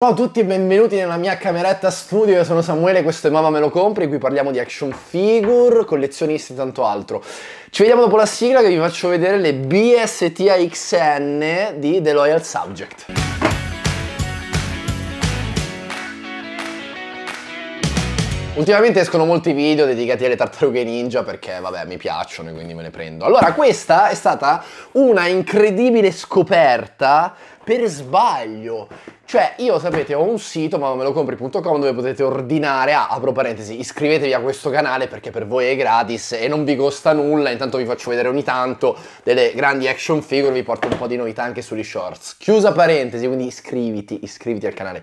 Ciao a tutti e benvenuti nella mia cameretta studio, io sono Samuele, questo è Mamma Me Lo Compri, qui parliamo di action figure, collezionisti e tanto altro. Ci vediamo dopo la sigla che vi faccio vedere le BSTAXN di The Loyal Subject. Ultimamente escono molti video dedicati alle tartarughe ninja perché vabbè mi piacciono e quindi me ne prendo. Allora questa è stata una incredibile scoperta per sbaglio. Cioè, io sapete, ho un sito, mammamelocompri.com, dove potete ordinare, ah, apro parentesi, iscrivetevi a questo canale perché per voi è gratis e non vi costa nulla, intanto vi faccio vedere ogni tanto delle grandi action figure, vi porto un po' di novità anche sugli shorts. Chiusa parentesi, quindi iscriviti, iscriviti al canale.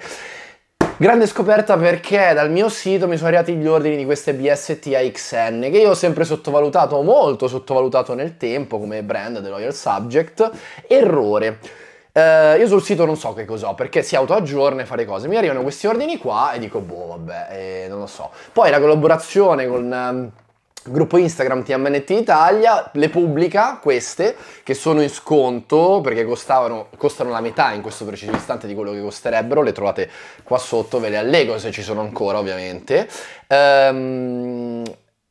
Grande scoperta perché dal mio sito mi sono arrivati gli ordini di queste BST AXN che io ho sempre sottovalutato, molto sottovalutato nel tempo come brand The Loyal Subject. Errore. Uh, io sul sito non so che cos'ho perché si autoaggiorna e fa le cose. Mi arrivano questi ordini qua e dico boh vabbè, eh, non lo so. Poi la collaborazione con... Uh, gruppo Instagram TMNT Italia le pubblica queste che sono in sconto perché costavano, costano la metà in questo preciso istante di quello che costerebbero, le trovate qua sotto, ve le allego se ci sono ancora ovviamente. Ehm,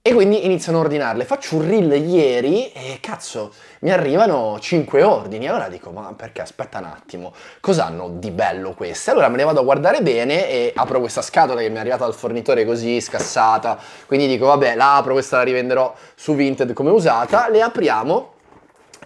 e quindi iniziano a ordinarle. Faccio un reel ieri e cazzo, mi arrivano 5 ordini. Allora dico, ma perché aspetta un attimo, cos'hanno di bello queste? Allora me ne vado a guardare bene e apro questa scatola che mi è arrivata dal fornitore così scassata. Quindi dico, vabbè, la apro, questa la rivenderò su Vinted come usata. Le apriamo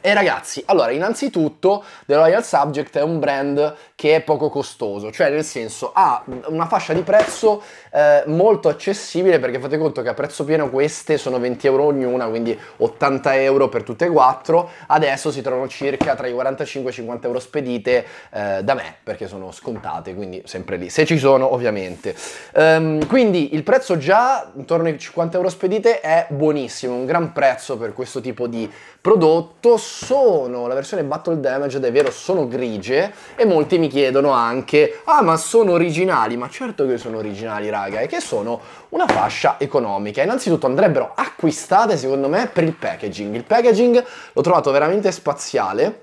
e ragazzi, allora, innanzitutto The Royal Subject è un brand che è poco costoso, cioè nel senso ha una fascia di prezzo eh, molto accessibile perché fate conto che a prezzo pieno queste sono 20 euro ognuna, quindi 80 euro per tutte e quattro, adesso si trovano circa tra i 45 e i 50 euro spedite eh, da me perché sono scontate, quindi sempre lì, se ci sono ovviamente. Um, quindi il prezzo già intorno ai 50 euro spedite è buonissimo, un gran prezzo per questo tipo di prodotto sono, la versione Battle Damage è vero, sono grigie e molti mi chiedono anche, ah ma sono originali, ma certo che sono originali raga, e che sono una fascia economica. Innanzitutto andrebbero acquistate secondo me per il packaging, il packaging l'ho trovato veramente spaziale,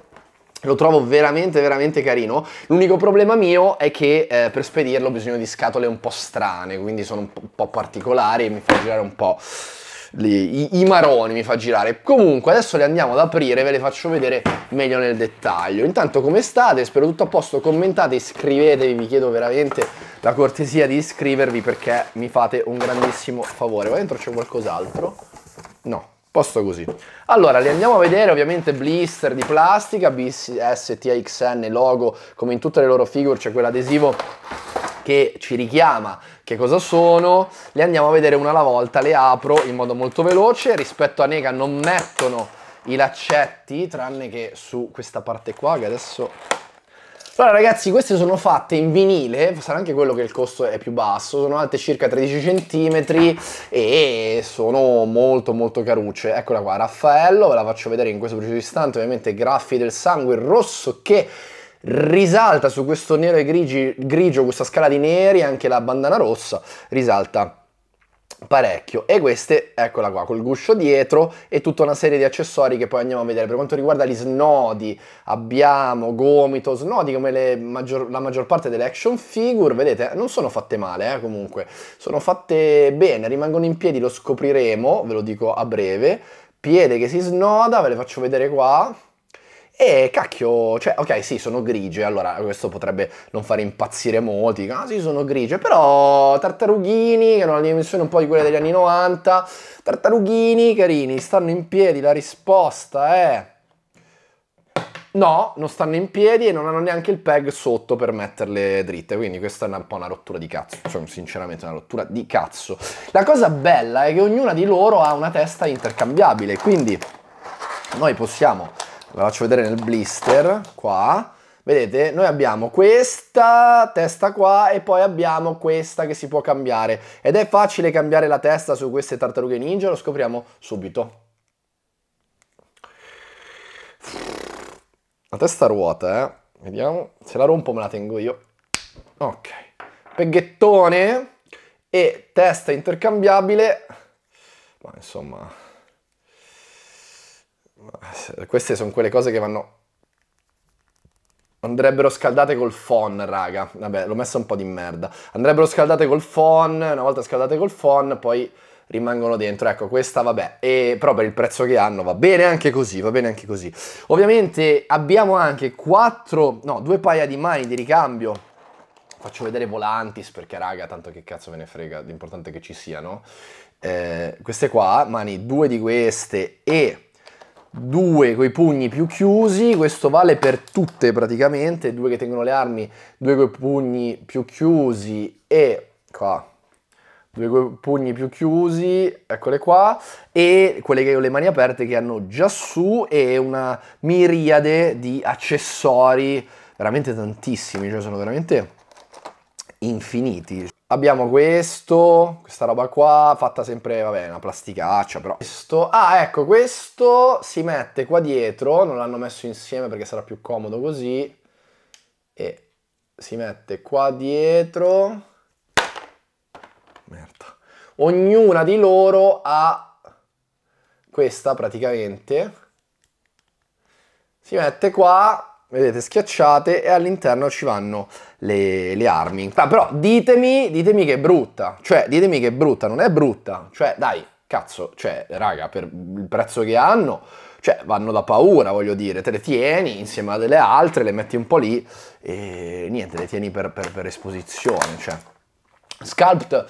lo trovo veramente veramente carino l'unico problema mio è che eh, per spedirlo ho bisogno di scatole un po' strane quindi sono un po', particolari e mi fa girare un po' i, i maroni mi fa girare. Comunque adesso le andiamo ad aprire, ve le faccio vedere meglio nel dettaglio. Intanto come state? Spero tutto a posto, commentate, iscrivetevi, vi chiedo veramente la cortesia di iscrivervi perché mi fate un grandissimo favore. Qua dentro c'è qualcos'altro? No, posto così. Allora, li andiamo a vedere, ovviamente blister di plastica, BSTXN logo, come in tutte le loro figure c'è quell'adesivo che ci richiama che cosa sono, le andiamo a vedere una alla volta, le apro in modo molto veloce, rispetto a Nega non mettono i laccetti, tranne che su questa parte qua che adesso... Allora ragazzi queste sono fatte in vinile, sarà anche quello che il costo è più basso, sono alte circa 13 cm e sono molto molto carucce. Eccola qua, Raffaello, ve la faccio vedere in questo preciso istante, ovviamente graffi del sangue rosso che risalta su questo nero e grigi, grigio, questa scala di neri, anche la bandana rossa, risalta parecchio e queste eccola qua col guscio dietro e tutta una serie di accessori che poi andiamo a vedere per quanto riguarda gli snodi abbiamo gomito snodi come maggior, la maggior parte delle action figure vedete non sono fatte male eh, comunque sono fatte bene rimangono in piedi lo scopriremo ve lo dico a breve piede che si snoda ve le faccio vedere qua e cacchio, cioè, ok, sì, sono grigie, allora questo potrebbe non fare impazzire molti, ah sì, sono grigie, però tartarughini, che hanno una dimensione un po' di quelle degli anni 90, tartarughini carini, stanno in piedi, la risposta è... No, non stanno in piedi e non hanno neanche il peg sotto per metterle dritte, quindi questa è un po' una rottura di cazzo, cioè sinceramente una rottura di cazzo. La cosa bella è che ognuna di loro ha una testa intercambiabile, quindi noi possiamo ve la faccio vedere nel blister, qua, vedete, noi abbiamo questa testa qua e poi abbiamo questa che si può cambiare. Ed è facile cambiare la testa su queste tartarughe ninja, lo scopriamo subito. La testa ruota, eh. Vediamo, se la rompo me la tengo io. Ok. Peghettone e testa intercambiabile. Ma insomma... Eh, queste sono quelle cose che vanno... Andrebbero scaldate col phon, raga. Vabbè, l'ho messa un po' di merda. Andrebbero scaldate col phon, una volta scaldate col phon, poi rimangono dentro. Ecco, questa vabbè, e, però per il prezzo che hanno va bene anche così, va bene anche così. Ovviamente abbiamo anche quattro no, due paia di mani di ricambio. Faccio vedere volantis perché raga, tanto che cazzo ve ne frega, l'importante è che ci siano. Eh, queste qua, mani due di queste e due coi pugni più chiusi, questo vale per tutte praticamente, due che tengono le armi, due coi pugni più chiusi e qua, due coi pugni più chiusi, eccole qua, e quelle che ho le mani aperte che hanno già su e una miriade di accessori, veramente tantissimi, cioè sono veramente infiniti. Abbiamo questo, questa roba qua, fatta sempre, vabbè, una plasticaccia però. Questo, ah ecco, questo si mette qua dietro, non l'hanno messo insieme perché sarà più comodo così. E si mette qua dietro. Merda. Ognuna di loro ha questa praticamente. Si mette qua vedete schiacciate e all'interno ci vanno le, le armi. Ah, però ditemi, ditemi che è brutta, cioè ditemi che è brutta, non è brutta, cioè dai, cazzo, cioè raga, per il prezzo che hanno, cioè vanno da paura, voglio dire, te le tieni insieme a delle altre, le metti un po' lì e niente, le tieni per, per, per esposizione, cioè. Sculpt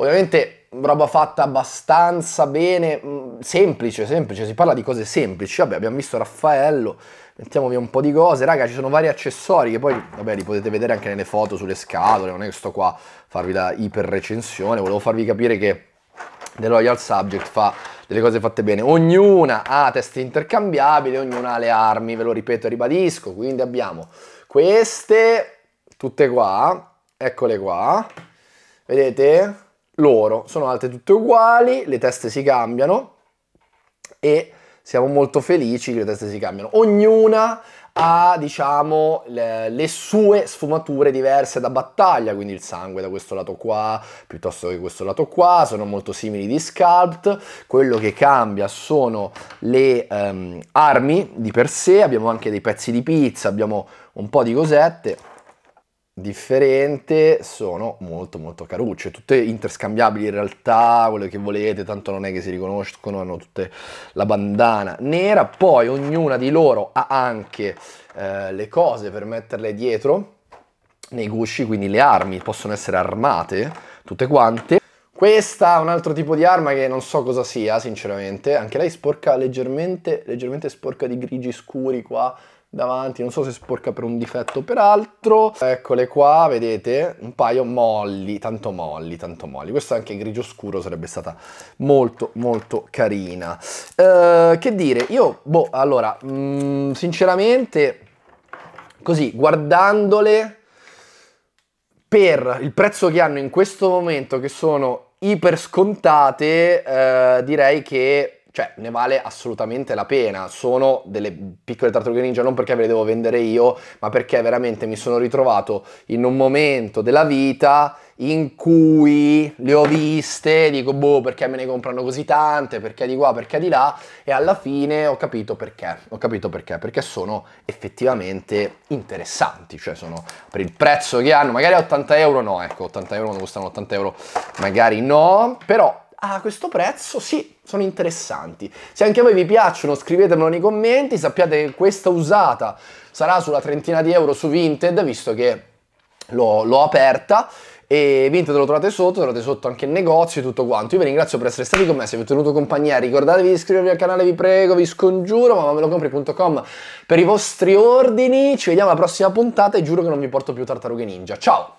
Ovviamente roba fatta abbastanza bene, mm, semplice, semplice, si parla di cose semplici. Vabbè, abbiamo visto Raffaello, mettiamo via un po' di cose. Raga, ci sono vari accessori che poi, vabbè, li potete vedere anche nelle foto sulle scatole, non è che sto qua a farvi la iper recensione, volevo farvi capire che The Royal Subject fa delle cose fatte bene. Ognuna ha testi intercambiabili, ognuna ha le armi, ve lo ripeto e ribadisco. Quindi abbiamo queste, tutte qua, eccole qua, vedete? loro. Sono alte tutte uguali, le teste si cambiano e siamo molto felici che le teste si cambiano. Ognuna ha, diciamo, le, le, sue sfumature diverse da battaglia, quindi il sangue da questo lato qua piuttosto che questo lato qua, sono molto simili di Sculpt. Quello che cambia sono le um, armi di per sé, abbiamo anche dei pezzi di pizza, abbiamo un po' di cosette differente sono molto molto carucce tutte interscambiabili in realtà quelle che volete tanto non è che si riconoscono hanno tutte la bandana nera poi ognuna di loro ha anche eh, le cose per metterle dietro nei gusci quindi le armi possono essere armate tutte quante questa è un altro tipo di arma che non so cosa sia sinceramente anche lei sporca leggermente leggermente sporca di grigi scuri qua davanti, non so se sporca per un difetto o per altro. Eccole qua, vedete, un paio molli, tanto molli, tanto molli. Questo anche grigio scuro sarebbe stata molto molto carina. Eh, che dire, io, boh, allora, mh, mm, sinceramente, così, guardandole... Per il prezzo che hanno in questo momento, che sono iper scontate, eh, direi che cioè ne vale assolutamente la pena. Sono delle piccole tartarughe ninja non perché ve le devo vendere io, ma perché veramente mi sono ritrovato in un momento della vita in cui le ho viste, dico boh perché me ne comprano così tante, perché di qua, perché di là e alla fine ho capito perché, ho capito perché, perché sono effettivamente interessanti, cioè sono per il prezzo che hanno, magari 80 euro no, ecco 80 euro quando costano 80 euro magari no, però a ah, questo prezzo sì, sono interessanti. Se anche a voi vi piacciono scrivetemelo nei commenti, sappiate che questa usata sarà sulla trentina di euro su Vinted, visto che l'ho aperta e Vinted lo trovate sotto, trovate sotto anche il negozio e tutto quanto. Io vi ringrazio per essere stati con me, se vi ho tenuto compagnia ricordatevi di iscrivervi al canale, vi prego, vi scongiuro, mammamelocompri.com per i vostri ordini, ci vediamo alla prossima puntata e giuro che non vi porto più tartarughe ninja. Ciao!